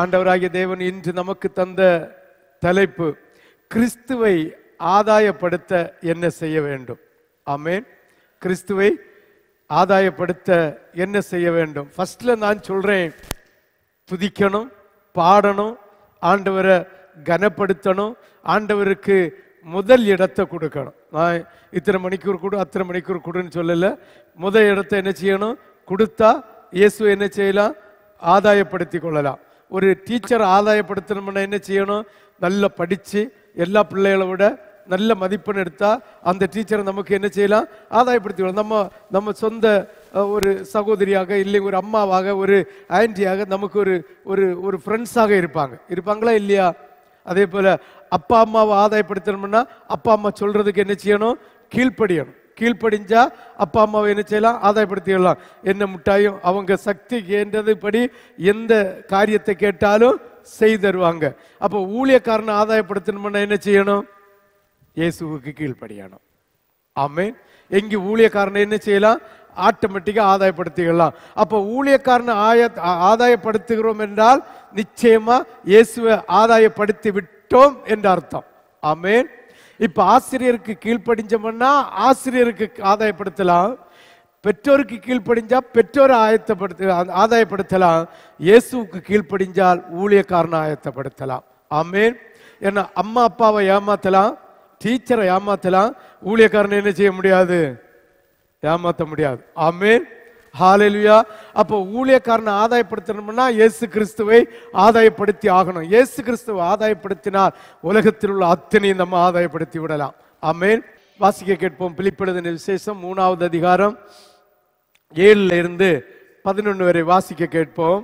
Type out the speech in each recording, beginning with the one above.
ஆண்டவராகிய தேவன் இன்று நமக்கு தந்த தலைப்பு கிறிஸ்துவை ஆதாயப்படுத்த என்ன செய்ய வேண்டும் ஆமேன் கிறிஸ்துவை ஆதாயப்படுத்த என்ன செய்ய வேண்டும் ஃபஸ்ட்டில் நான் சொல்கிறேன் துதிக்கணும் பாடணும் ஆண்டவரை கனப்படுத்தணும் ஆண்டவருக்கு முதல் இடத்தை கொடுக்கணும் நான் இத்தனை மணிக்கூர் கொடு அத்தனை மணிக்கூர் கொடுன்னு சொல்லலை முதல் இடத்தை என்ன செய்யணும் கொடுத்தா இயேசு என்ன செய்யலாம் ஆதாயப்படுத்தி கொள்ளலாம் ஒரு டீச்சர் ஆதாயப்படுத்தணும்னா என்ன செய்யணும் நல்லா படித்து எல்லா பிள்ளைகளை விட நல்ல மதிப்பெண் எடுத்தால் அந்த டீச்சரை நமக்கு என்ன செய்யலாம் ஆதாயப்படுத்தி நம்ம நம்ம சொந்த ஒரு சகோதரியாக இல்லை ஒரு அம்மாவாக ஒரு ஆன்டியாக நமக்கு ஒரு ஒரு ஒரு ஃப்ரெண்ட்ஸாக இருப்பாங்க இருப்பாங்களா இல்லையா அதே போல் அப்பா அம்மாவை ஆதாயப்படுத்தணும்னா அப்பா அம்மா சொல்கிறதுக்கு என்ன செய்யணும் கீழ்ப்படியணும் கீழ்ப்படிஞ்சா அப்பா அம்மாவை என்ன செய்யலாம் ஆதாயப்படுத்திடலாம் என்ன முட்டாயும் அவங்க சக்தி ஏன்றது படி எந்த காரியத்தை கேட்டாலும் செய்து தருவாங்க அப்போ ஊழியக்காரனை ஆதாயப்படுத்தணும்னா என்ன செய்யணும் இயேசுவுக்கு கீழ்ப்படியணும் ஆமே எங்கே ஊழியக்காரனை என்ன செய்யலாம் ஆட்டோமேட்டிக்காக ஆதாயப்படுத்திக்கலாம் அப்போ ஊழியக்காரனை ஆய ஆதாயப்படுத்துகிறோம் என்றால் நிச்சயமாக இயேசுவை ஆதாயப்படுத்தி விட்டோம் என்ற அர்த்தம் ஆமேன் இப்போ ஆசிரியருக்கு கீழ்ப்படிஞ்சோம்னா ஆசிரியருக்கு ஆதாயப்படுத்தலாம் பெற்றோருக்கு கீழ்ப்படிஞ்சா பெற்றோர் ஆயத்தப்படுத்த ஆதாயப்படுத்தலாம் இயேசுவுக்கு கீழ்ப்படிஞ்சால் ஊழியக்காரனை ஆயத்தப்படுத்தலாம் ஆமேன் ஏன்னா அம்மா அப்பாவை ஏமாத்தலாம் டீச்சரை ஏமாத்தலாம் ஊழியக்காரனை என்ன செய்ய முடியாது ஏமாற்ற முடியாது ஆமேன் ஹாலெலுயா அப்போ ஊழியக்காரனை ஆதாயப்படுத்தணும்னா இயேசு கிறிஸ்துவை ஆதாயப்படுத்தி ஆகணும் இயேசு கிறிஸ்துவை ஆதாயப்படுத்தினால் உலகத்தில் உள்ள அத்தனை நம்ம ஆதாயப்படுத்தி விடலாம் ஆமேன் வாசிக்க கேட்போம் பிலிப்பெழுதின விசேஷம் மூணாவது அதிகாரம் ஏழுல இருந்து பதினொன்று வரை வாசிக்க கேட்போம்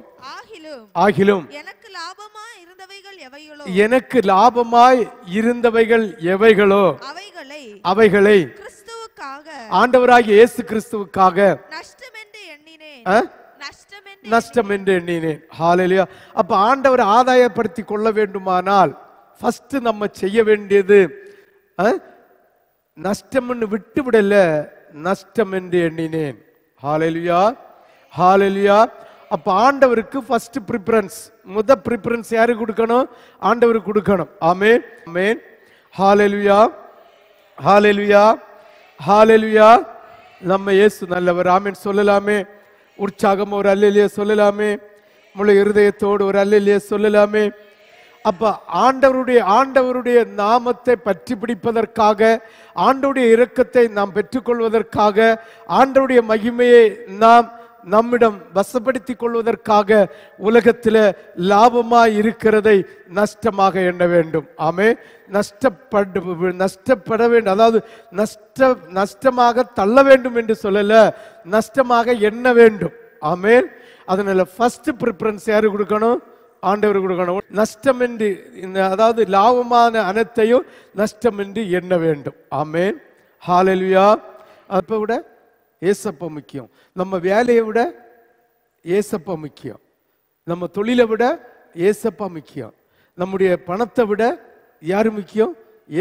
ஆகிலும் எனக்கு லாபமாய் இருந்தவைகள் எவைகளோ எனக்கு லாபமாய் இருந்தவைகள் எவைகளோ அவைகளை அவைகளை கிறிஸ்துவுக்காக ஆண்டவராகிய இயேசு கிறிஸ்துவுக்காக நஷ்டமே நஷ்டம் என்று எண்ணினேன் ஹாலையா அப்ப ஆண்டவர் ஆதாயப்படுத்தி கொள்ள வேண்டுமானால் ஃபர்ஸ்ட் நம்ம செய்ய வேண்டியது நஷ்டம்னு விட்டு விடல நஷ்டம் என்று எண்ணினேன் ஹாலெலியா ஹாலெலியா அப்ப ஆண்டவருக்கு ஃபர்ஸ்ட் ப்ரிஃபரன்ஸ் முத ப்ரிஃபரன்ஸ் யாரு கொடுக்கணும் ஆண்டவருக்கு கொடுக்கணும் ஆமே மேன் ஹாலெலுயா ஹாலெலுயா ஹாலெலுயா நம்ம இயேசு நல்லவர் ஆமேன் சொல்லலாமே உற்சாகமா ஒரு அல்லையிலேயே சொல்லலாமே முழு இருதயத்தோடு ஒரு அல்லையிலேயே சொல்லலாமே அப்ப ஆண்டவருடைய ஆண்டவருடைய நாமத்தை பற்றி பிடிப்பதற்காக ஆண்டவுடைய இரக்கத்தை நாம் பெற்றுக்கொள்வதற்காக ஆண்டவுடைய மகிமையை நாம் நம்மிடம் வசப்படுத்தி கொள்வதற்காக உலகத்தில் லாபமாக இருக்கிறதை நஷ்டமாக எண்ண வேண்டும் ஆமே நஷ்டப்படு நஷ்டப்பட வேண்டும் அதாவது நஷ்ட நஷ்டமாக தள்ள வேண்டும் என்று சொல்லலை நஷ்டமாக எண்ண வேண்டும் ஆமே அதனால ஃபர்ஸ்ட் ப்ரிஃபரன்ஸ் யாரு கொடுக்கணும் ஆண்டவர் கொடுக்கணும் நஷ்டம் என்று அதாவது லாபமான அனைத்தையும் நஷ்டம் என்று எண்ண வேண்டும் ஆமே ஹாலல்வியா அப்போ விட ஏசப்ப முக்கியம் நம்ம வேலையை விட ஏசப்ப முக்கியம் நம்ம தொழிலை விட ஏசப்பா முக்கியம் நம்முடைய பணத்தை விட யார் முக்கியம்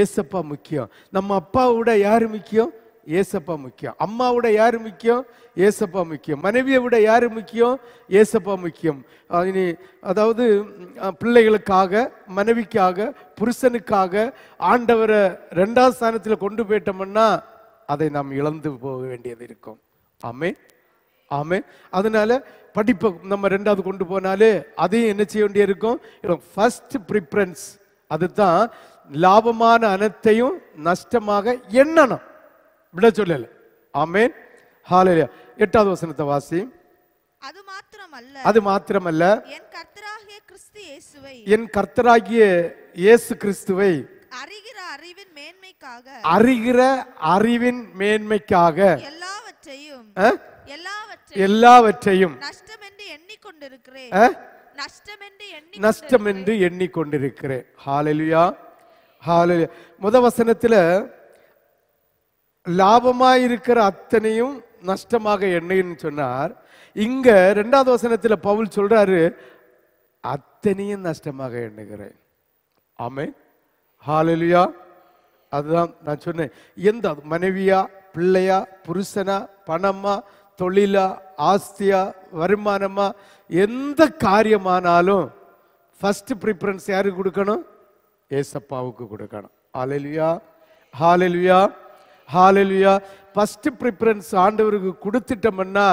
ஏசப்பா முக்கியம் நம்ம அப்பாவை விட யார் முக்கியம் ஏசப்பா முக்கியம் அம்மாவோட யார் முக்கியம் ஏசப்பா முக்கியம் மனைவியை விட யார் முக்கியம் ஏசப்பா முக்கியம் இனி அதாவது பிள்ளைகளுக்காக மனைவிக்காக புருஷனுக்காக ஆண்டவரை ரெண்டாவது ஸ்தானத்தில் கொண்டு போயிட்டோம்னா அதை நாம் இழந்து போக வேண்டியது இருக்கும் ஆமே ஆமே அதனால படிப்பை நம்ம ரெண்டாவது கொண்டு போனாலே அதையும் என்ன செய்ய வேண்டிய இருக்கும் ஃபர்ஸ்ட் ப்ரிஃபரன்ஸ் அதுதான் லாபமான அனைத்தையும் நஷ்டமாக எண்ணணும் விட சொல்லல ஆமே ஹாலையா எட்டாவது வசனத்தை வாசி அது மாத்திரமல்ல அது மாத்திரமல்ல என் கர்த்தராகிய கிறிஸ்து இயேசுவை என் கர்த்தராகிய இயேசு கிறிஸ்துவை அறிகிற அறிவின் மேன்மைக்காக அறிகிற அறிவின் மேன்மைக்காக எல்லாவற்றையும் எல்லாவற்றையும் நஷ்டம் என்று எண்ணிக்கொண்டிருக்கிறேன் நஷ்டம் என்று எண்ணிக்கொண்டிருக்கிறேன் ஹாலலுயா ஹாலலுயா முத வசனத்துல லாபமாயிருக்கிற அத்தனையும் நஷ்டமாக எண்ணுன்னு சொன்னார் இங்க ரெண்டாவது வசனத்துல பவுல் சொல்றாரு அத்தனையும் நஷ்டமாக எண்ணுகிறேன் ஆமே ஹாலலியா அதுதான் நான் சொன்னேன் எந்த மனைவியா பிள்ளையா புருஷனா பணமா தொழிலா ஆஸ்தியா வருமானமா எந்த காரியமானாலும் ஃபஸ்ட்டு ப்ரிஃபரன்ஸ் யாருக்கு கொடுக்கணும் ஏசப்பாவுக்கு கொடுக்கணும் ஹாலெல்வியா ஹாலெல்வியா ஹாலெல்வியா ஃபஸ்ட்டு ப்ரிஃபரன்ஸ் ஆண்டவருக்கு கொடுத்துட்டோம்னா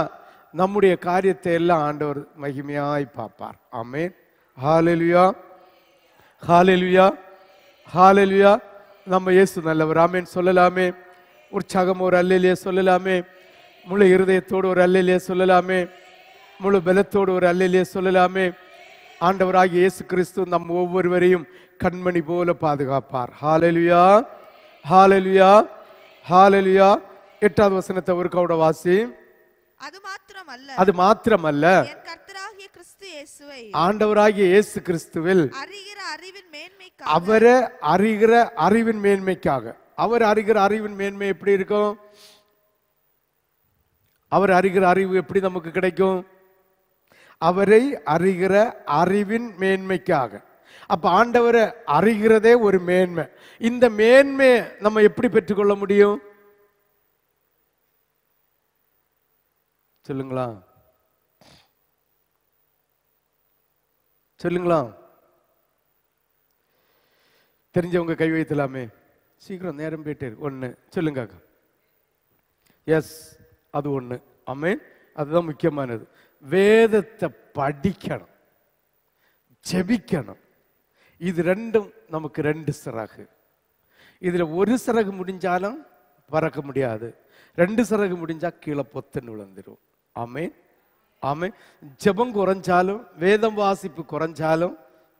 நம்முடைய காரியத்தை எல்லாம் ஆண்டவர் மகிமையாய் பார்ப்பார் ஆமேன் ஹாலெல்வியா ஹாலெல்வியா ஹாலெல்வியா நம்ம இயேசு நல்லவர் ஆமேன்னு சொல்லலாமே உற்சாகம் ஒரு அல்லையிலேயே சொல்லலாமே முழு இருதயத்தோடு ஒரு அல்லையிலேயே சொல்லலாமே முழு பலத்தோடு ஒரு அல்லையிலேயே சொல்லலாமே ஆண்டவராகிய இயேசு கிறிஸ்து நம் ஒவ்வொருவரையும் கண்மணி போல பாதுகாப்பார் ஹாலலுயா ஹாலலுயா ஹாலலுயா எட்டாவது வசனத்தை ஒரு கவுட வாசி அது மாத்திரம் அல்ல அது மாத்திரம் அல்ல ஆண்டவராகிய இயேசு கிறிஸ்துவில் அவரை அறிகிற அறிவின் மேன்மைக்காக அவர் அறிகிற அறிவின் மேன்மை எப்படி இருக்கும் அவர் அறிகிற அறிவு எப்படி நமக்கு கிடைக்கும் அவரை அறிகிற அறிவின் மேன்மைக்காக அப்ப ஆண்டவரை அறிகிறதே ஒரு மேன்மை இந்த மேன்மை நம்ம எப்படி பெற்றுக்கொள்ள முடியும் சொல்லுங்களா சொல்லுங்களா தெரிஞ்சவங்க கை வைத்தலாமே சீக்கிரம் நேரம் போயிட்டு ஒன்று சொல்லுங்க அக்கா எஸ் அது ஒன்று அமேன் அதுதான் முக்கியமானது வேதத்தை படிக்கணும் ஜெபிக்கணும் இது ரெண்டும் நமக்கு ரெண்டு சிறகு இதில் ஒரு சிறகு முடிஞ்சாலும் பறக்க முடியாது ரெண்டு சிறகு முடிஞ்சால் கீழே பொத்துன்னு விழுந்துடும் ஆமேன் ஆமே ஜபம் குறைஞ்சாலும் வேதம் வாசிப்பு குறைஞ்சாலும்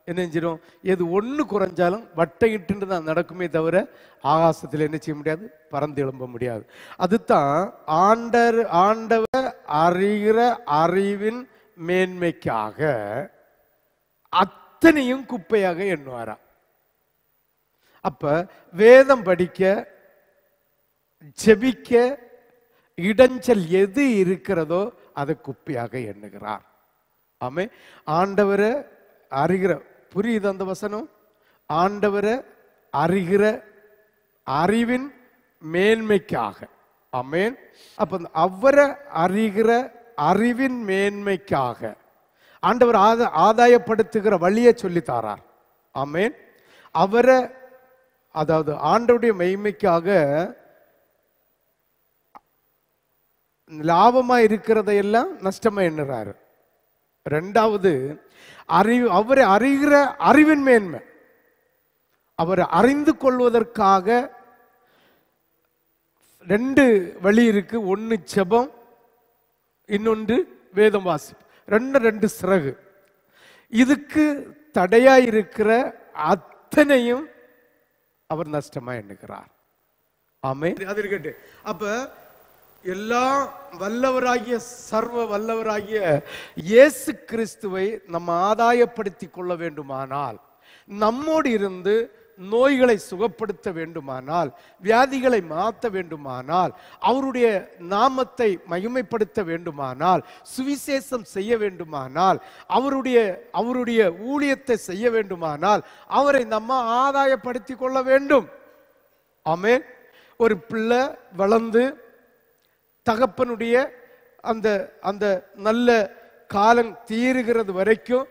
என்ன செஞ்சிடும் எது ஒன்று குறைஞ்சாலும் வட்டையிட்டு தான் நடக்குமே தவிர ஆகாசத்தில் என்ன செய்ய முடியாது பறந்து எழும்ப முடியாது அதுதான் ஆண்டர் ஆண்டவ அறிகிற அறிவின் மேன்மைக்காக அத்தனையும் குப்பையாக எண்ணுவாரா அப்ப வேதம் படிக்க ஜெபிக்க இடைஞ்சல் எது இருக்கிறதோ அதை குப்பியாக எண்ணுகிறார் ஆமே ஆண்டவரை அறிகிற புரியுது அந்த வசனம் ஆண்டவரை அறிகிற அறிவின் மேன்மைக்காக அமேன் அப்போ அவரை அறிகிற அறிவின் மேன்மைக்காக ஆண்டவர் ஆத ஆதாயப்படுத்துகிற வழியை சொல்லித்தாரார் ஆமேன் அவரை அதாவது ஆண்டவுடைய மெய்மைக்காக லாபமாக இருக்கிறதையெல்லாம் நஷ்டமாக எண்ணுறாரு ரெண்டாவது அறிவு அவரை அறிகிற அறிவின் மேன்மை அவரை அறிந்து கொள்வதற்காக ரெண்டு வழி இருக்கு ஒன்று செபம் இன்னொன்று வேதம் வாசி ரெண்டு ரெண்டு சிறகு இதுக்கு தடையா இருக்கிற அத்தனையும் அவர் நஷ்டமா எண்ணுகிறார் ஆமே அது இருக்கட்டு அப்ப எல்லாம் வல்லவராகிய சர்வ வல்லவராகிய இயேசு கிறிஸ்துவை நம்ம ஆதாயப்படுத்தி கொள்ள வேண்டுமானால் நம்மோடு இருந்து நோய்களை சுகப்படுத்த வேண்டுமானால் வியாதிகளை மாற்ற வேண்டுமானால் அவருடைய நாமத்தை மகிமைப்படுத்த வேண்டுமானால் சுவிசேஷம் செய்ய வேண்டுமானால் அவருடைய அவருடைய ஊழியத்தை செய்ய வேண்டுமானால் அவரை நம்ம ஆதாயப்படுத்தி கொள்ள வேண்டும் ஆமே ஒரு பிள்ளை வளர்ந்து தகப்பனுடைய அந்த அந்த நல்ல காலம் தீருகிறது வரைக்கும்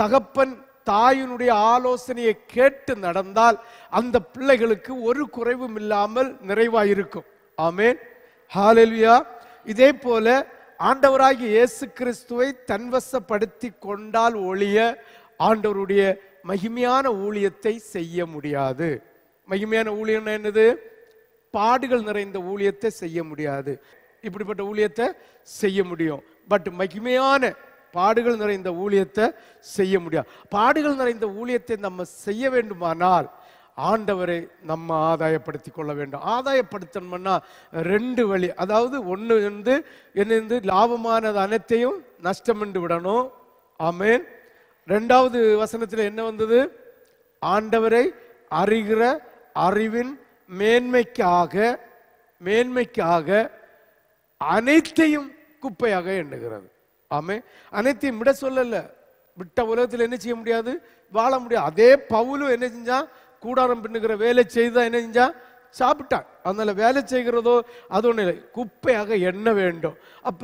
தகப்பன் தாயினுடைய ஆலோசனையை கேட்டு நடந்தால் அந்த பிள்ளைகளுக்கு ஒரு குறைவும் இல்லாமல் நிறைவாயிருக்கும் இருக்கும் ஆமேன் ஹாலெல்வியா இதே போல ஆண்டவராகி இயேசு கிறிஸ்துவை தன்வசப்படுத்தி கொண்டால் ஒழிய ஆண்டவருடைய மகிமையான ஊழியத்தை செய்ய முடியாது மகிமையான ஊழியம் என்னது பாடுகள் நிறைந்த ஊழியத்தை செய்ய முடியாது இப்படிப்பட்ட ஊழியத்தை செய்ய முடியும் பட் மகிமையான பாடுகள் நிறைந்த ஊழியத்தை செய்ய முடியாது பாடுகள் நிறைந்த ஊழியத்தை நம்ம செய்ய வேண்டுமானால் ஆண்டவரை நம்ம ஆதாயப்படுத்தி கொள்ள வேண்டும் ஆதாயப்படுத்தணும்னா ரெண்டு வழி அதாவது ஒன்று வந்து என்னது லாபமானது அனைத்தையும் நஷ்டம் என்று விடணும் ஆமேன் ரெண்டாவது வசனத்தில் என்ன வந்தது ஆண்டவரை அறிகிற அறிவின் மேன்மைக்காக மேன்மைக்காக அனைத்தையும் குப்பையாக எண்ணுகிறது ஆமே அனைத்தையும் விட சொல்லல விட்ட உலகத்தில் என்ன செய்ய முடியாது வாழ முடியாது அதே பவுலும் என்ன செஞ்சா கூடாரம் பின்னுகிற வேலை செய்தா என்ன செஞ்சா சாப்பிட்டான் அதனால வேலை செய்கிறதோ அது ஒன்றும் இல்லை குப்பையாக எண்ண வேண்டும் அப்ப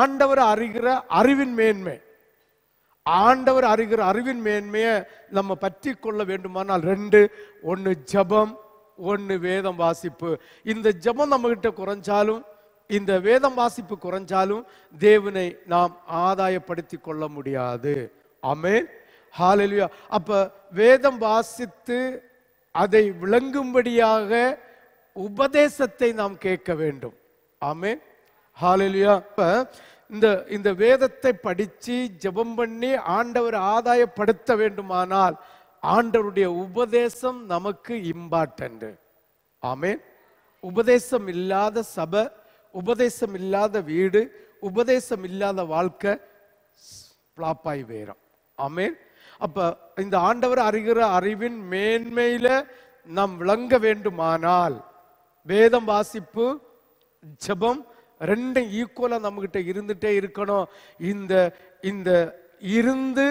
ஆண்டவர் அறிகிற அறிவின் மேன்மை ஆண்டவர் அறிகிற அறிவின் மேன்மையை நம்ம பற்றி கொள்ள வேண்டுமானால் ரெண்டு ஒன்று ஜபம் ஒன்று வேதம் வாசிப்பு இந்த ஜபம் நம்மகிட்ட குறைஞ்சாலும் இந்த வேதம் வாசிப்பு குறைஞ்சாலும் தேவனை நாம் ஆதாயப்படுத்தி கொள்ள முடியாது அமேன் ஹாலெலியா அப்ப வேதம் வாசித்து அதை விளங்கும்படியாக உபதேசத்தை நாம் கேட்க வேண்டும் ஆமே ஹாலெலியா இப்ப இந்த இந்த வேதத்தை படித்து ஜெபம் பண்ணி ஆண்டவர் ஆதாயப்படுத்த வேண்டுமானால் ஆண்டவருடைய உபதேசம் நமக்கு இம்பார்ட்டன்ட் ஆமே உபதேசம் இல்லாத சபை உபதேசம் இல்லாத வீடு உபதேசம் இல்லாத வாழ்க்கை ஃப்ளாப்பாய் வேறும் ஆமேன் அப்போ இந்த ஆண்டவர் அறிகிற அறிவின் மேன்மையில நாம் விளங்க வேண்டுமானால் வேதம் வாசிப்பு ஜபம் ரெண்டும் ஈக்குவலாக நம்மகிட்ட இருந்துகிட்டே இருக்கணும் இந்த இந்த இருந்து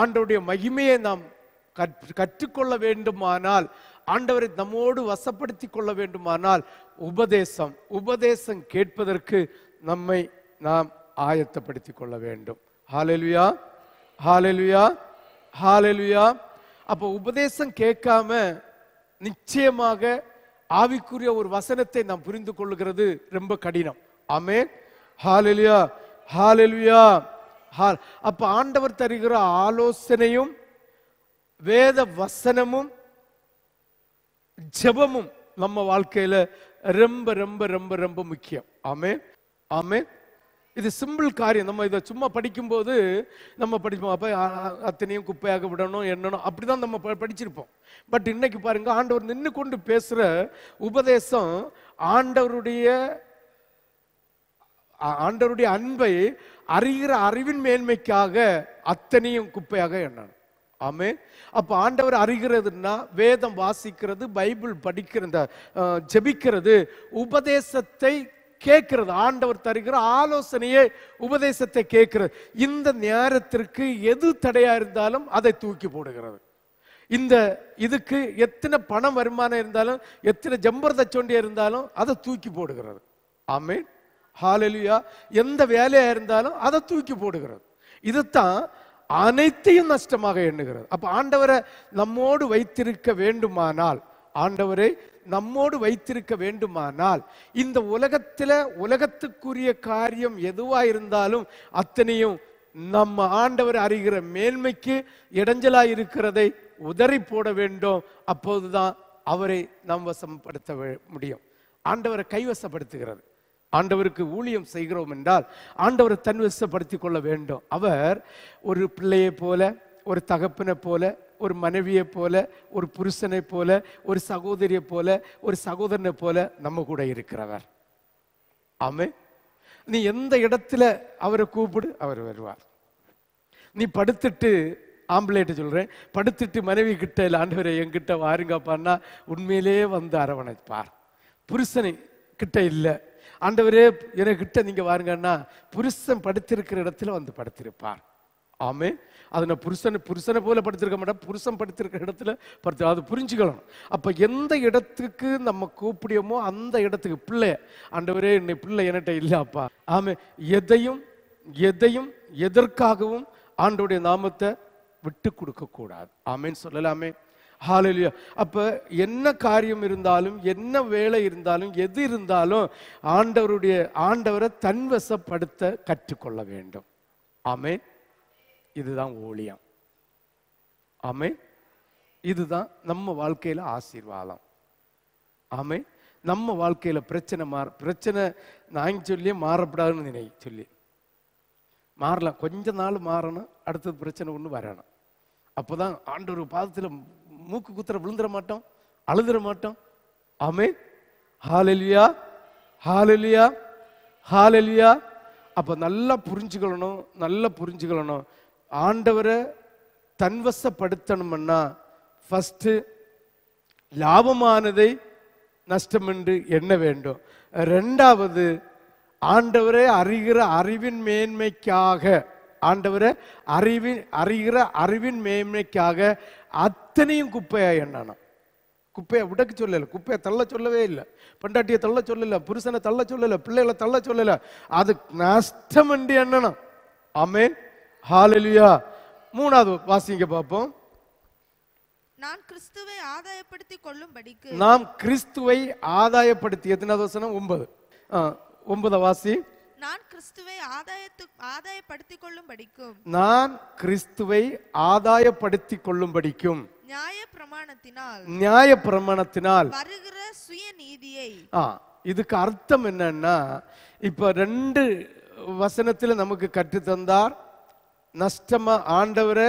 ஆண்டோடைய மகிமையை நாம் கற்றுக்கொள்ள வேண்டுமானால் ஆண்டவரை நம்மோடு வசப்படுத்தி கொள்ள வேண்டுமானால் உபதேசம் உபதேசம் கேட்பதற்கு நம்மை நாம் ஆயத்தப்படுத்தி கொள்ள வேண்டும் ஹாலெலுயா ஹாலெலுயா ஹாலெலுயா அப்போ உபதேசம் கேட்காம நிச்சயமாக ஆவிக்குரிய ஒரு வசனத்தை நாம் புரிந்து கொள்ளுகிறது ரொம்ப கடினம் ஆமே ஹாலெலுயா ஹாலெலுயா ஹால் அப்போ ஆண்டவர் தருகிற ஆலோசனையும் வேத வசனமும் ஜபமும் நம்ம வாழ்க்கையில ரொம்ப ரொம்ப ரொம்ப ரொம்ப முக்கியம் ஆமே ஆமே இது சிம்பிள் காரியம் நம்ம இதை சும்மா படிக்கும்போது நம்ம படிப்போம் அப்போ அத்தனையும் குப்பையாக விடணும் என்னணும் அப்படிதான் நம்ம படிச்சிருப்போம் பட் இன்னைக்கு பாருங்க ஆண்டவர் நின்று கொண்டு பேசுகிற உபதேசம் ஆண்டவருடைய ஆண்டவருடைய அன்பை அறிகிற அறிவின் மேன்மைக்காக அத்தனையும் குப்பையாக எண்ணணும் ஆமே அப்போ ஆண்டவர் அறிகிறதுனா வேதம் வாசிக்கிறது பைபிள் படிக்கிற இந்த ஜெபிக்கிறது உபதேசத்தை கேட்கிறது ஆண்டவர் தருகிற ஆலோசனையே உபதேசத்தை கேட்கிறது இந்த நேரத்திற்கு எது தடையா இருந்தாலும் அதை தூக்கி போடுகிறது இந்த இதுக்கு எத்தனை பணம் வருமானம் இருந்தாலும் எத்தனை ஜம்பரத சொண்டி இருந்தாலும் அதை தூக்கி போடுகிறது ஆமே ஹாலலியா எந்த வேலையா இருந்தாலும் அதை தூக்கி போடுகிறது இதுதான் அனைத்தையும் நஷ்டமாக எண்ணுகிறது அப்போ ஆண்டவரை நம்மோடு வைத்திருக்க வேண்டுமானால் ஆண்டவரை நம்மோடு வைத்திருக்க வேண்டுமானால் இந்த உலகத்தில் உலகத்துக்குரிய காரியம் எதுவாக இருந்தாலும் அத்தனையும் நம்ம ஆண்டவர் அறிகிற மேன்மைக்கு இடைஞ்சலாக இருக்கிறதை உதறி போட வேண்டும் அப்போதுதான் அவரை நாம் வசப்படுத்த முடியும் ஆண்டவரை கைவசப்படுத்துகிறது ஆண்டவருக்கு ஊழியம் செய்கிறோம் என்றால் ஆண்டவரை தன்வசப்படுத்தி கொள்ள வேண்டும் அவர் ஒரு பிள்ளையை போல ஒரு தகப்பனை போல ஒரு மனைவியை போல ஒரு புருஷனை போல ஒரு சகோதரியை போல ஒரு சகோதரனை போல நம்ம கூட இருக்கிறவர் ஆமே நீ எந்த இடத்துல அவரை கூப்பிடு அவர் வருவார் நீ படுத்துட்டு ஆம்பளைட்டு சொல்கிறேன் படுத்துட்டு மனைவி கிட்ட இல்லை ஆண்டவரை என்கிட்ட வாருங்கப்பான்னா உண்மையிலே வந்து அரவணைப்பார் புருஷனை கிட்ட இல்லை ஆண்டவரே கிட்ட நீங்கள் வாருங்கன்னா புருஷன் படுத்திருக்கிற இடத்துல வந்து படுத்திருப்பார் ஆமே அது நான் புருஷனை புருஷனை போல படுத்திருக்க மாட்டேன் புருஷன் படுத்திருக்கிற இடத்துல படுத்து அது புரிஞ்சுக்கணும் அப்போ எந்த இடத்துக்கு நம்ம கூப்பிடியோமோ அந்த இடத்துக்கு பிள்ளை ஆண்டவரே என்னை பிள்ளை என்கிட்ட இல்லைப்பா ஆமே எதையும் எதையும் எதற்காகவும் ஆண்டோடைய நாமத்தை விட்டு கொடுக்கக்கூடாது ஆமேன்னு சொல்லலாமே ஹாலலியா அப்போ என்ன காரியம் இருந்தாலும் என்ன வேலை இருந்தாலும் எது இருந்தாலும் ஆண்டவருடைய ஆண்டவரை தன்வசப்படுத்த கற்றுக்கொள்ள வேண்டும் ஆமே இதுதான் ஓலியம் ஆமே இதுதான் நம்ம வாழ்க்கையில் ஆசீர்வாதம் ஆமே நம்ம வாழ்க்கையில் பிரச்சனை மாற பிரச்சனை நான் சொல்லி மாறப்படாதுன்னு நினை சொல்லி மாறலாம் கொஞ்ச நாள் மாறணும் அடுத்தது பிரச்சனை ஒன்று வரணும் அப்போதான் ஆண்டவர் பாதத்தில் மூக்கு குத்துற விழுந்துட மாட்டோம் அழுதுற மாட்டோம் ஆமே ஹாலெலியா ஹாலெலியா ஹாலெலியா அப்போ நல்லா புரிஞ்சுக்கணும் நல்லா புரிஞ்சுக்கணும் ஆண்டவரை தன்வசப்படுத்தணும்னா ஃபஸ்ட்டு லாபமானதை நஷ்டம் என்று எண்ண வேண்டும் ரெண்டாவது ஆண்டவரை அறிகிற அறிவின் மேன்மைக்காக ஆண்டவரை அறிவின் அறிகிற அறிவின் மேன்மைக்காக அத் அத்தனையும் குப்பையா எண்ணானா குப்பையை விடக்க சொல்லலை குப்பையை தள்ள சொல்லவே இல்லை பெண்டாட்டியை தள்ள சொல்லல புருஷனை தள்ள சொல்லல பிள்ளைகளை தள்ள சொல்லல அது நஷ்டம் என்று எண்ணணும் ஆமேன் ஹாலலியா மூணாவது வாசிங்க பார்ப்போம் நான் கிறிஸ்துவை ஆதாயப்படுத்தி கொள்ளும்படிக்கு நாம் கிறிஸ்துவை ஆதாயப்படுத்தி எத்தனாவது வசனம் ஒன்பது ஒன்பது வாசி நான் கிறிஸ்துவை ஆதாயத்து ஆதாயப்படுத்தி கொள்ளும்படிக்கும் நான் கிறிஸ்துவை ஆதாயப்படுத்தி கொள்ளும்படிக்கும் நியாய பிரமாணத்தினால் வருகிற சுயநீதியை ஆ இதுக்கு அர்த்தம் என்னன்னா இப்ப ரெண்டு வசனத்துல நமக்கு கற்றுத்தந்தார் நஷ்டமா ஆண்டவரை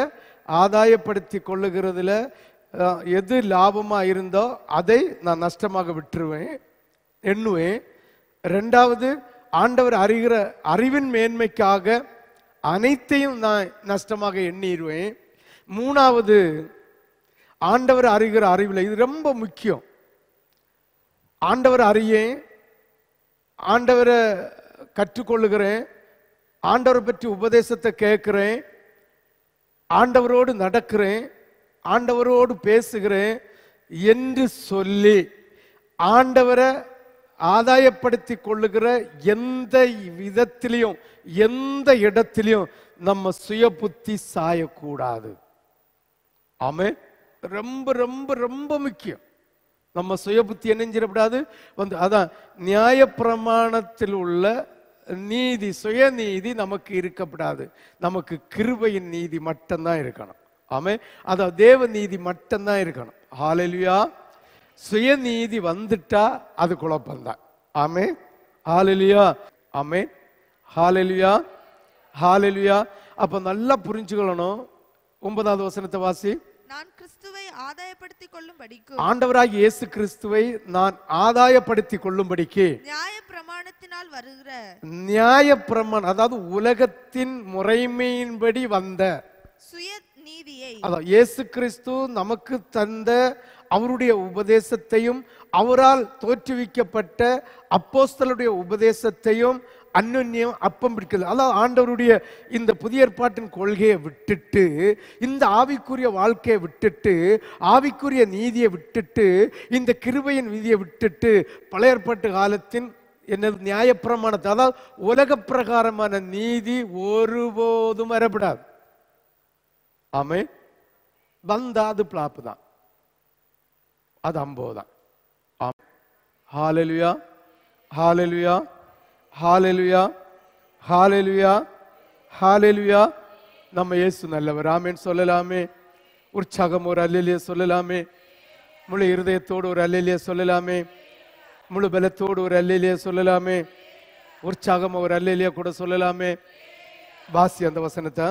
ஆதாயப்படுத்தி கொள்ளுகிறதுல எது லாபமாக இருந்தோ அதை நான் நஷ்டமாக விட்டுருவேன் எண்ணுவேன் ரெண்டாவது ஆண்டவர் அறிகிற அறிவின் மேன்மைக்காக அனைத்தையும் நான் நஷ்டமாக எண்ணிடுவேன் மூணாவது ஆண்டவர் அறிகிற அறிவில் இது ரொம்ப முக்கியம் ஆண்டவர் அறியேன் ஆண்டவரை கற்றுக்கொள்ளுகிறேன் ஆண்டவரை பற்றி உபதேசத்தை கேட்குறேன் ஆண்டவரோடு நடக்கிறேன் ஆண்டவரோடு பேசுகிறேன் என்று சொல்லி ஆண்டவரை ஆதாயப்படுத்தி கொள்ளுகிற எந்த விதத்திலையும் எந்த இடத்திலையும் நம்ம சுய புத்தி சாயக்கூடாது ஆமே ரொம்ப ரொம்ப ரொம்ப முக்கியம் நம்ம சுய புத்தி என்னஞ்சிடப்படாது வந்து அதான் நியாயப்பிரமாணத்தில் உள்ள நீதி சுய நீதி நமக்கு இருக்கப்படாது நமக்கு கிருபையின் நீதி மட்டும்தான் இருக்கணும் ஆமே அதான் தேவ நீதி மட்டும்தான் இருக்கணும் ஹாலெலுயா சுயநீதி வந்துட்டா அது குழப்பம்தான் ஆமே ஹாலெலியா ஆமே ஹாலெலுயா ஹாலெலுயா அப்போ நல்லா புரிஞ்சுக்கொள்ளணும் ஒன்பதாவது வசனத்தை வாசி ஆதாயப்படுத்திக் கொள்ளும்படிக்கு ஆண்டவராகிய இயேசு கிறிஸ்துவை நான் ஆதாயப்படுத்திக் கொள்ளும்படிக்கு நியாய பிரமாணத்தினால் வருகிற நியாய பிரமாணம் அதாவது உலகத்தின் முறைமையின்படி வந்த சுய நீதியை அதான் இயேசு கிறிஸ்து நமக்கு தந்த அவருடைய உபதேசத்தையும் அவரால் தோற்றுவிக்கப்பட்ட அப்போஸ்தலுடைய உபதேசத்தையும் அந்யோன்யம் அப்பம் பிடிக்கிறது அதாவது ஆண்டவருடைய இந்த புதிய ஏற்பாட்டின் கொள்கையை விட்டுட்டு இந்த ஆவிக்குரிய வாழ்க்கையை விட்டுட்டு ஆவிக்குரிய நீதியை விட்டுட்டு இந்த கிருபையின் நீதியை விட்டுட்டு பழைய ஏற்பாட்டு காலத்தின் என்னது நியாயப்பிரமாணத்தை அதாவது உலக பிரகாரமான நீதி ஒருபோதும் வரப்படாது ஆமே வந்தா அது பிளாப்பு தான் அது அம்போதான் தான் ஆம் ஹாலெலுயா ஹாலெலுயா ஹாலெலுயா நம்ம இயேசு நல்லவர் ஆமேன் சொல்லலாமே உற்சாகம் ஒரு அல்லலிய சொல்லலாமே முழு இருதயத்தோடு ஒரு அல்லலிய சொல்லலாமே முழு பலத்தோடு ஒரு அல்லலிய சொல்லலாமே உற்சாகம் ஒரு அல்லலிய கூட சொல்லலாமே வாசி அந்த வசனத்தை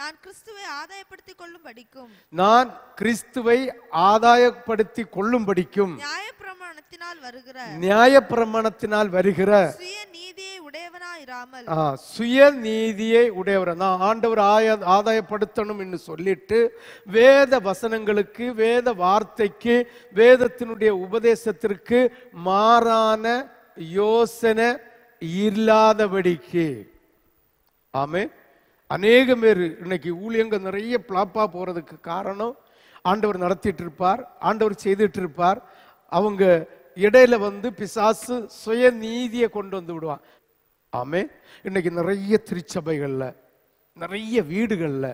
நான் கிறிஸ்துவை ஆதாயப்படுத்திக் படிக்கும் நான் கிறிஸ்துவை ஆதாயப்படுத்திக் கொள்ளும்படிக்கும் நியாயப்பிரமாணத்தினால் வருகிற நியாயப்பிரமாணத்தினால் வருகிற சுய நீதியை உடையவனாயிராமல் சுய நீதியை உடையவர் நான் ஆண்டவர் ஆய சொல்லிட்டு வேத வசனங்களுக்கு வேத வார்த்தைக்கு வேதத்தினுடைய உபதேசத்திற்கு மாறான யோசனை இல்லாதபடிக்கு ஆமே அநேக பேர் இன்னைக்கு ஊழியங்கள் நிறைய பிளாப்பாக போகிறதுக்கு காரணம் ஆண்டவர் நடத்திட்டு இருப்பார் ஆண்டவர் செய்துட்டு இருப்பார் அவங்க இடையில வந்து பிசாசு சுய நீதியை கொண்டு வந்து விடுவான் ஆமே இன்னைக்கு நிறைய திருச்சபைகளில் நிறைய வீடுகளில்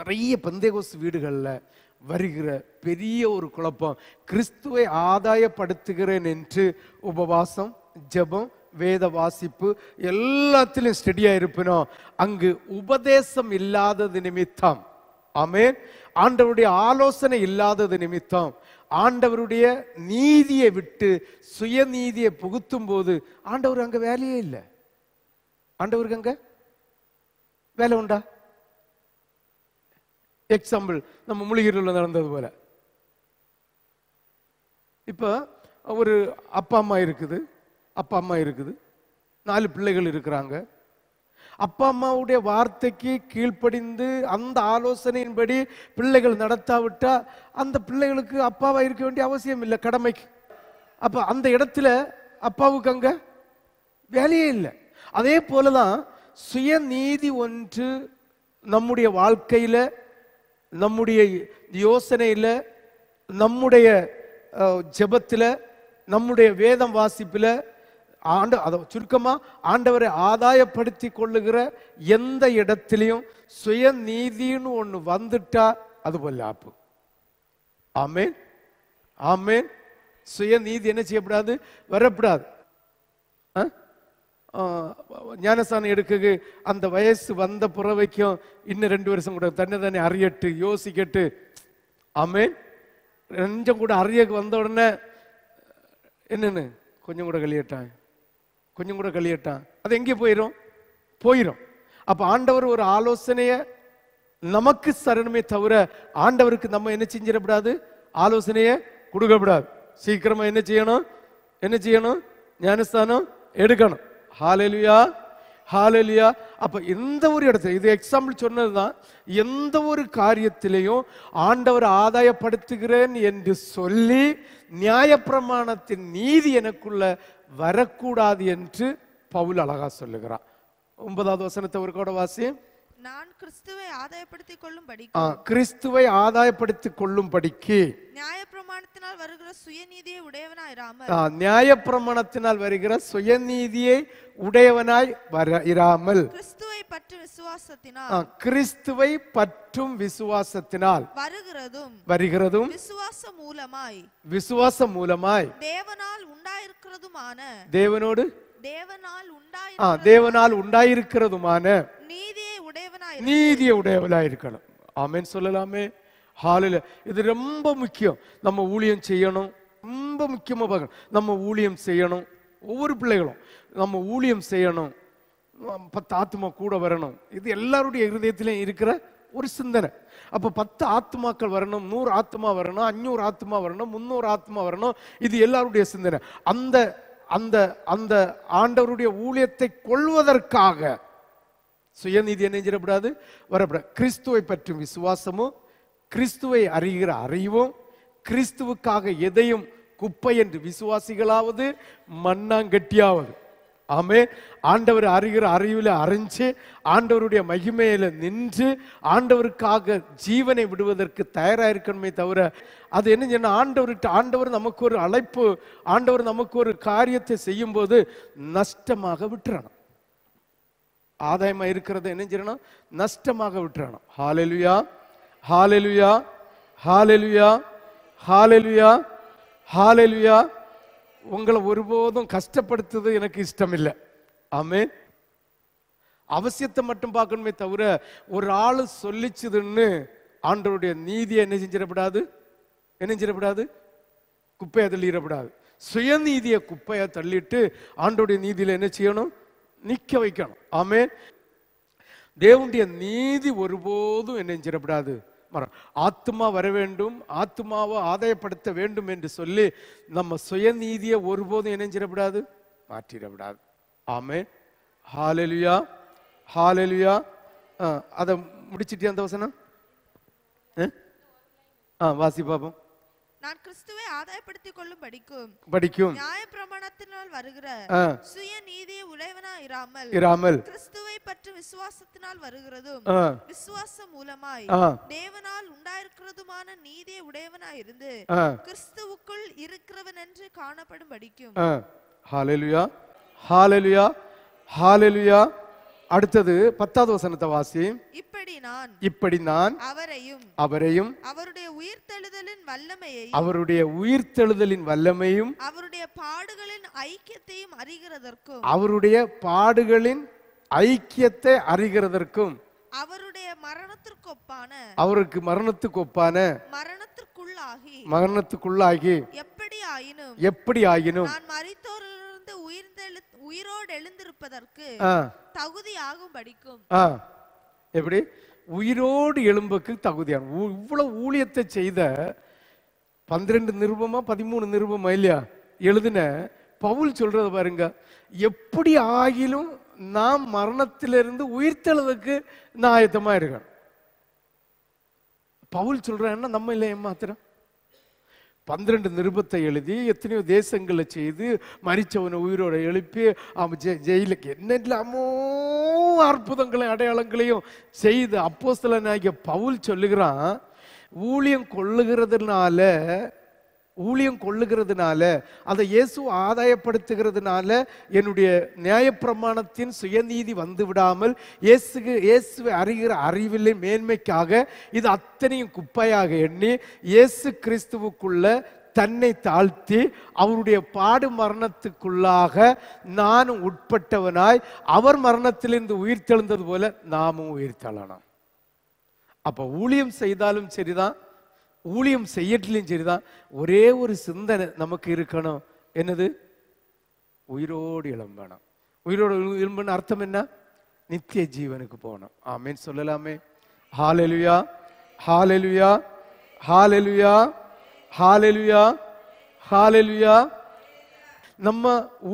நிறைய பந்தேகோஸ் வீடுகளில் வருகிற பெரிய ஒரு குழப்பம் கிறிஸ்துவை ஆதாயப்படுத்துகிறேன் என்று உபவாசம் ஜபம் வேத வாசிப்பு எல்லாத்திலும் ஸ்டெடியா இருப்பினோம் அங்கு உபதேசம் இல்லாதது நிமித்தம் ஆமேன் ஆண்டவருடைய ஆலோசனை இல்லாதது நிமித்தம் ஆண்டவருடைய நீதியை விட்டு சுயநீதியை புகுத்தும் போது ஆண்டவர் அங்க வேலையே இல்லை ஆண்டவருக்கு அங்க வேலை உண்டா எக்ஸாம்பிள் நம்ம முழுகிரில் நடந்தது போல இப்போ ஒரு அப்பா அம்மா இருக்குது அப்பா அம்மா இருக்குது நாலு பிள்ளைகள் இருக்கிறாங்க அப்பா அம்மாவுடைய வார்த்தைக்கு கீழ்ப்படிந்து அந்த ஆலோசனையின்படி பிள்ளைகள் நடத்தாவிட்டா அந்த பிள்ளைகளுக்கு அப்பாவா இருக்க வேண்டிய அவசியம் இல்லை கடமைக்கு அப்போ அந்த இடத்துல அப்பாவுக்கு அங்கே வேலையே இல்லை அதே போல தான் சுயநீதி ஒன்று நம்முடைய வாழ்க்கையில் நம்முடைய யோசனையில் நம்முடைய ஜபத்தில் நம்முடைய வேதம் வாசிப்பில் ஆண்டு அதை சுருக்கமாக ஆண்டவரை ஆதாயப்படுத்தி கொள்ளுகிற எந்த இடத்துலையும் சுயநீதின்னு ஒன்று வந்துட்டா அது போல் லாப்பு ஆமேன் ஆமேன் சுயநீதி என்ன செய்யப்படாது வரப்படாது ஞானஸ்தானம் எடுக்குது அந்த வயசு வந்த புறவைக்கும் இன்னும் ரெண்டு வருஷம் கூட தன்னை தண்ணி அறியட்டு யோசிக்கட்டு ஆமேன் கொஞ்சம் கூட அறியக்கு வந்த உடனே என்னென்னு கொஞ்சம் கூட கழியட்டாங்க கொஞ்சம் கூட கழியட்டான் அது எங்கே போயிடும் போயிடும் அப்போ ஆண்டவர் ஒரு ஆலோசனையை நமக்கு சரணமே தவிர ஆண்டவருக்கு நம்ம என்ன செஞ்சிடக்கூடாது ஆலோசனையை கொடுக்கக்கூடாது சீக்கிரமாக என்ன செய்யணும் என்ன செய்யணும் ஞானஸ்தானம் எடுக்கணும் ஹாலெலியா ஹாலெலியா அப்போ எந்த ஒரு இடத்துல இது எக்ஸாம்பிள் சொன்னது தான் எந்த ஒரு காரியத்திலையும் ஆண்டவர் ஆதாயப்படுத்துகிறேன் என்று சொல்லி நியாயப்பிரமாணத்தின் நீதி எனக்குள்ள வரக்கூடாது என்று பவுல் அழகா சொல்லுகிறார் ஒன்பதாவது வசனத்தை ஒரு கூட வாசி நான் கிறிஸ்துவை ஆதாயப்படுத்திக் கொள்ளும்படி கிறிஸ்துவை ஆதாயப்படுத்திக் கொள்ளும்படிக்கு நியாயப்பிரமாணத்தினால் வருகிற சுயநீதியை உடையவனாய் உடையவனாயிராமல் நியாயப்பிரமாணத்தினால் வருகிற சுயநீதியை உடையவனாய் வர இராமல் கிறிஸ்துவ பற்று விசுவாசத்தினால் கிறிஸ்துவை பற்றும் விசுவாசத்தினால் வருகிறதும் வருகிறதும் விசுவாசம் மூலமாய் விசுவாசம் மூலமாய் தேவனால் உண்டாயிருக்கிறதுமான தேவனோடு தேவனால் உண்டாய் தேவனால் உண்டாயிருக்கிறதுமான நீதியை உடையவனாய் நீதியை உடையவனாய் இருக்கணும் ஆமேன்னு சொல்லலாமே ஹாலில் இது ரொம்ப முக்கியம் நம்ம ஊழியம் செய்யணும் ரொம்ப முக்கியமாக பார்க்கணும் நம்ம ஊழியம் செய்யணும் ஒவ்வொரு பிள்ளைகளும் நம்ம ஊழியம் செய்யணும் பத்து ஆத்மா கூட வரணும் இது எல்லாருடைய இருதயத்திலையும் இருக்கிற ஒரு சிந்தனை அப்போ பத்து ஆத்மாக்கள் வரணும் நூறு ஆத்மா வரணும் அஞ்சூறு ஆத்மா வரணும் முந்நூறு ஆத்மா வரணும் இது எல்லாருடைய சிந்தனை அந்த அந்த அந்த ஆண்டவருடைய ஊழியத்தை கொள்வதற்காக சுயநீதி என்ன செய்யப்படாது வரப்படாது கிறிஸ்துவை பற்றும் விசுவாசமும் கிறிஸ்துவை அறிகிற அறிவும் கிறிஸ்துவுக்காக எதையும் குப்பை என்று விசுவாசிகளாவது மண்ணாங்கட்டியாவது ஆமே ஆண்டவர் அறிகிற அறிவில் அறிஞ்சு ஆண்டவருடைய மகிமையில நின்று ஆண்டவருக்காக ஜீவனை விடுவதற்கு தயாராக இருக்கணுமே தவிர அது என்ன சொன்ன ஆண்டவர்கிட்ட ஆண்டவர் நமக்கு ஒரு அழைப்பு ஆண்டவர் நமக்கு ஒரு காரியத்தை செய்யும் போது நஷ்டமாக விட்டுறணும் ஆதாயமாக இருக்கிறத என்ன செய்யணும் நஷ்டமாக விட்டுறணும் hallelujah hallelujah hallelujah hallelujah hallelujah உங்களை ஒருபோதும் கஷ்டப்படுத்துறது எனக்கு இஷ்டம் இல்லை ஆமே அவசியத்தை மட்டும் பார்க்கணுமே தவிர ஒரு ஆள் சொல்லிச்சதுன்னு ஆண்டவருடைய நீதியை என்ன செஞ்சிடப்படாது என்ன செஞ்சிடப்படாது குப்பையை தள்ளிடப்படாது சுயநீதியை குப்பையை தள்ளிட்டு ஆண்டோடைய நீதியில் என்ன செய்யணும் நிற்க வைக்கணும் ஆமே தேவனுடைய நீதி ஒருபோதும் என்ன செஞ்சிடப்படாது ஆத்மா வர வேண்டும் ஆத்மாவை ஆதாயப்படுத்த வேண்டும் என்று சொல்லி நம்ம சுயநீதியை ஒருபோதும் இணைஞ்சிடப்படாது மாற்றிடப்படாது ஆமே ஹாலெலுயா ஹாலெலுயா அதை முடிச்சிட்டியா அந்த வசனம் ஆ வாசி பாபம் நான் கிறிஸ்துவை ஆதாயப்படுத்திக் கொள்ளும் படிக்கும் படிக்கும் நியாய பிரமாணத்தினால் வருகிற சுய நீதியை உழைவனா இராமல் இராமல் கிறிஸ்துவை பற்றி விசுவாசத்தினால் வருகிறதும் விசுவாசம் மூலமாய் தேவனால் உண்டாயிருக்கிறதுமான நீதியை உடையவனாய் இருந்து கிறிஸ்துவுக்குள் இருக்கிறவன் என்று காணப்படும் படிக்கும் ஹalleluya ஹalleluya ஹalleluya அடுத்தது பத்தாவது வசனத்தை வாசி இப்படி நான் இப்படி நான் அவரையும் அவரையும் அவருடைய உயிர்த்தெழுதலின் வல்லமையையும் அவருடைய உயிர்த்தெழுதலின் வல்லமையும் அவருடைய பாடுகளின் ஐக்கியத்தையும் அறிகிறதற்கும் அவருடைய பாடுகளின் ஐக்கியத்தை அறிகிறதற்கும் அவருடைய மரணத்திற்கு ஒப்பான அவருக்கு மரணத்துக்கு ஒப்பான மரணத்திற்குள்ளாகி மரணத்துக்குள்ளாகி எப்படி ஆயினும் எப்படி ஆயினும் நான் மரித்தோரிலிருந்து உயிர்த்தெழுத்த உயிரோடு எழுந்திருப்பதற்கு தகுதி ஆகும் படிக்கும் எப்படி உயிரோடு எழும்புக்கு தகுதியான இவ்வளவு ஊழியத்தை செய்த பன்னிரெண்டு நிருபமா பதிமூணு நிருபமா இல்லையா எழுதின பவுல் சொல்றத பாருங்க எப்படி ஆகிலும் நாம் மரணத்திலிருந்து உயிர்த்தளவுக்கு நான் ஆயத்தமா இருக்கேன் பவுல் சொல்றேன்னா நம்ம இல்லையே மாத்திரம் பன்னிரண்டு நிருபத்தை எழுதி எத்தனையோ தேசங்களை செய்து மறிச்சவனை உயிரோட எழுப்பி அவன் ஜெ ஜெயிலுக்கு என்னெல்லாமோ அற்புதங்களையும் அடையாளங்களையும் செய்து அப்போ சில பவுல் சொல்லுகிறான் ஊழியம் கொள்ளுகிறதுனால ஊழியம் கொள்ளுகிறதுனால அதை இயேசு ஆதாயப்படுத்துகிறதுனால என்னுடைய நியாயப்பிரமாணத்தின் சுயநீதி வந்து விடாமல் இயேசுக்கு இயேசுவை அறிகிற அறிவிலே மேன்மைக்காக இது அத்தனையும் குப்பையாக எண்ணி இயேசு கிறிஸ்துவுக்குள்ள தன்னை தாழ்த்தி அவருடைய பாடு மரணத்துக்குள்ளாக நானும் உட்பட்டவனாய் அவர் மரணத்திலிருந்து உயிர் போல நாமும் உயிர் தள்ளலாம் அப்போ ஊழியம் செய்தாலும் சரிதான் ஊழியம் செய்யட்டிலையும் சரிதான் ஒரே ஒரு சிந்தனை நமக்கு இருக்கணும் என்னது உயிரோடு இளம் வேணும் உயிரோடு இளம்புன்னு அர்த்தம் என்ன நித்திய ஜீவனுக்கு போகணும் ஆமேன்னு சொல்லலாமே ஹாலெலுயா ஹால் ஹாலெலுயா ஹால் ஹாலெலுயா நம்ம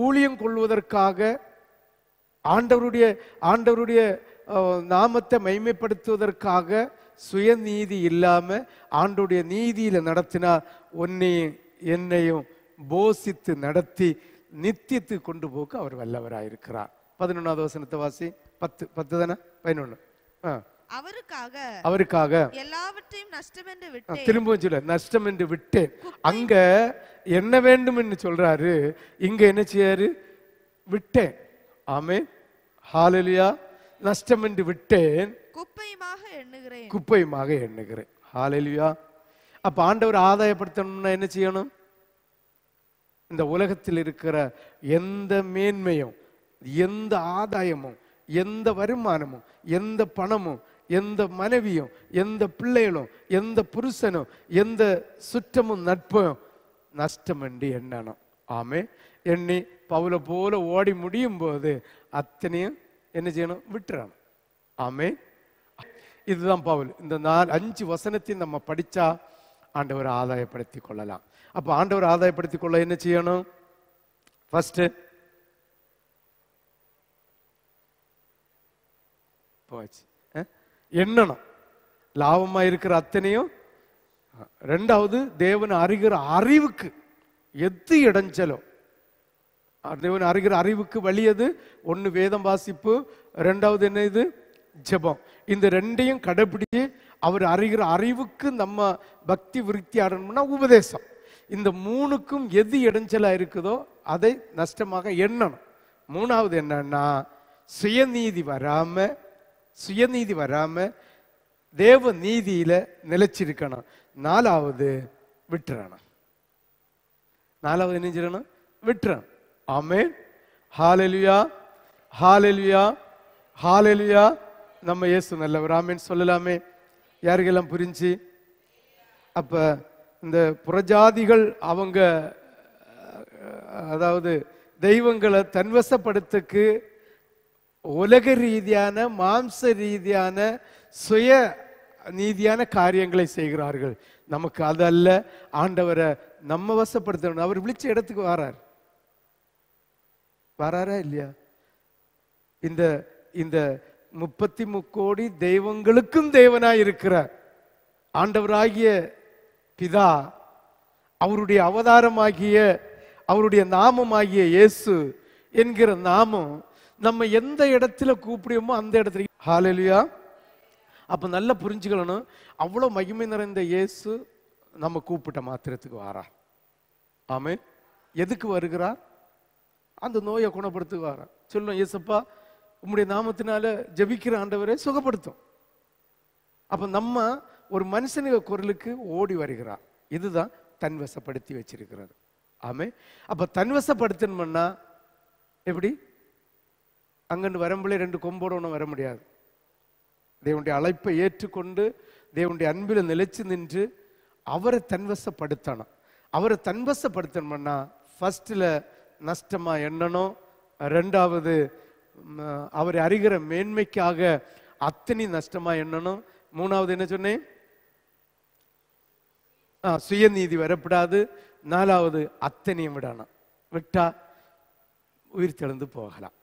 ஊழியம் கொள்வதற்காக ஆண்டவருடைய ஆண்டவருடைய நாமத்தை மைமைப்படுத்துவதற்காக சுயநீதி இல்லாம ஆண்டுடைய நீதியில நடத்தினா உன்னையும் என்னையும் போசித்து நடத்தி நித்தியத்து கொண்டு போக்கு அவர் வல்லவராயிருக்கிறார் பதினொன்றாவது வசனத்தை வாசி பத்து பத்து தானே பதினொன்று அவருக்காக அவருக்காக எல்லாவற்றையும் நஷ்டம் என்று விட்டேன் திரும்பவும் சொல்ல நஷ்டம் என்று விட்டேன் அங்க என்ன வேண்டும் என்று சொல்றாரு இங்க என்ன செய்யாரு விட்டேன் ஆமே ஹாலலியா நஷ்டம் என்று விட்டேன் குப்பையுமாக எண்ணுகிறேன் எண்ணுகிறேன் அப்ப ஆண்டவர் ஆதாயப்படுத்தணும்னா என்ன செய்யணும் இந்த உலகத்தில் இருக்கிற எந்த மேன்மையும் எந்த ஆதாயமும் எந்த வருமானமும் எந்த பணமும் எந்த மனைவியும் எந்த பிள்ளைகளும் எந்த புருஷனும் எந்த சுற்றமும் நட்பும் நஷ்டம் என்று எண்ணணும் ஆமே எண்ணி பவுல போல ஓடி முடியும் போது அத்தனையும் என்ன செய்யணும் விட்டுறணும் ஆமே இதுதான் பவுல் இந்த நாலு அஞ்சு வசனத்தையும் நம்ம படித்தா ஆண்டவர் ஆதாயப்படுத்தி கொள்ளலாம் அப்போ ஆண்டவர் ஆதாயப்படுத்தி கொள்ள என்ன செய்யணும் ஃபஸ்ட்டு போச்சு எண்ணணும் லாபமா இருக்கிற அத்தனையும் ரெண்டாவது தேவன் அறிகிற அறிவுக்கு எது இடைஞ்சலோ தேவன் அறிகிற அறிவுக்கு வழியது ஒன்று வேதம் வாசிப்பு ரெண்டாவது என்ன இது ஜபம் இந்த ரெண்டையும் கடைபிடிச்சு அவர் அறிகிற அறிவுக்கு நம்ம பக்தி விருத்தி ஆடணும்னா உபதேசம் இந்த மூணுக்கும் எது இடைஞ்சலாக இருக்குதோ அதை நஷ்டமாக எண்ணணும் மூணாவது என்னன்னா சுயநீதி வராம சுயநீதி வராம தேவ நீதியில நிலைச்சிருக்கணும் நாலாவது விட்டுறணும் நாலாவது செய்யணும் விட்டுறணும் ஆமே ஹாலெலியா ஹாலெலியா ஹாலெலியா நம்ம இயேசு நல்லவர் ஆமேன்னு சொல்லலாமே யாருக்கெல்லாம் புரிஞ்சு அப்ப இந்த புறஜாதிகள் அவங்க அதாவது தெய்வங்களை தன்வசப்படுத்துக்கு உலக ரீதியான மாம்ச ரீதியான சுய நீதியான காரியங்களை செய்கிறார்கள் நமக்கு அது அல்ல ஆண்டவரை நம்ம வசப்படுத்தணும் அவர் விழிச்ச இடத்துக்கு வரார் வராரா இல்லையா இந்த இந்த முப்பத்தி முக்கோடி தெய்வங்களுக்கும் தேவனாய் இருக்கிறார் ஆண்டவராகிய பிதா அவருடைய அவதாரமாகிய அவருடைய நாமமாகிய இயேசு என்கிற நாமம் நம்ம எந்த இடத்துல கூப்பிடுவோமோ அந்த இடத்துல ஹாலலியா அப்போ நல்லா புரிஞ்சுக்கணும் அவ்வளோ மகிமை நிறைந்த இயேசு நம்ம கூப்பிட்ட மாத்திரத்துக்கு வாரா ஆமே எதுக்கு வருகிறார் அந்த நோயை குணப்படுத்துக்கு வாரா சொல்லணும் இயேசப்பா உம்முடைய நாமத்தினால ஜபிக்கிற ஆண்டவரை சுகப்படுத்தும் அப்போ நம்ம ஒரு மனுஷனுக குரலுக்கு ஓடி வருகிறார் இதுதான் தன்வசப்படுத்தி வச்சிருக்கிறது ஆமே அப்போ தன்வசப்படுத்தணும்னா எப்படி அங்கன்னு வரம்புலே ரெண்டு கொம்போட ஒன்றும் வர முடியாது தேவனுடைய அழைப்பை ஏற்றுக்கொண்டு தேவனுடைய அன்பில் நிலைச்சு நின்று அவரை தன்வசப்படுத்தணும் அவரை தன்வசப்படுத்தணும்னா ஃபஸ்ட்டில் நஷ்டமாக எண்ணணும் ரெண்டாவது அவர் அறிகிற மேன்மைக்காக அத்தனை நஷ்டமா எண்ணணும் மூணாவது என்ன சொன்னேன் சுயநீதி வரப்படாது நாலாவது அத்தனையும் விடணும் விட்டா உயிர் தெழுந்து போகலாம்